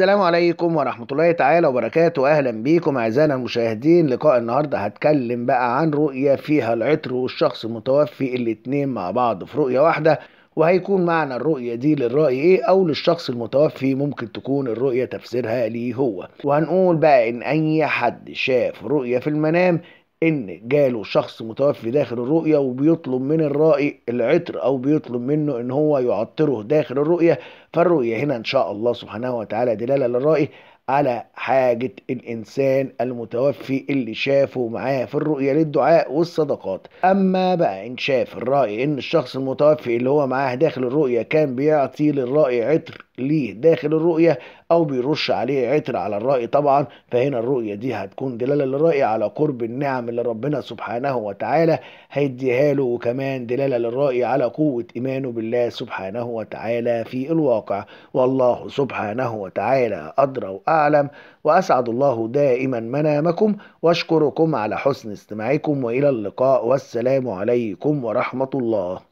السلام عليكم ورحمة الله تعالى وبركاته أهلا بيكم أعزائنا المشاهدين لقاء النهاردة هتكلم بقى عن رؤية فيها العطر والشخص المتوفي الاتنين مع بعض في رؤية واحدة وهيكون معنى الرؤية دي للرأي ايه او للشخص المتوفي ممكن تكون الرؤية تفسيرها ليه هو وهنقول بقى ان اي حد شاف رؤية في المنام ان جاله شخص متوفي داخل الرؤيه وبيطلب من الرائي العطر او بيطلب منه ان هو يعطره داخل الرؤيه فالرؤيه هنا ان شاء الله سبحانه وتعالى دلاله للرائي على حاجة الإنسان المتوفي اللي شافه معاه في الرؤية للدعاء والصدقات أما بقى إن شاف الرأي إن الشخص المتوفي اللي هو معاه داخل الرؤية كان بيعطي للرأي عطر ليه داخل الرؤية أو بيرش عليه عطر على الرأي طبعا فهنا الرؤية دي هتكون دلالة للرأي على قرب النعم اللي ربنا سبحانه وتعالى هيديها له وكمان دلالة للرأي على قوة إيمانه بالله سبحانه وتعالى في الواقع والله سبحانه وتعالى أدرى وأعلم أعلم وأسعد الله دائما منامكم وأشكركم على حسن استماعكم وإلى اللقاء والسلام عليكم ورحمة الله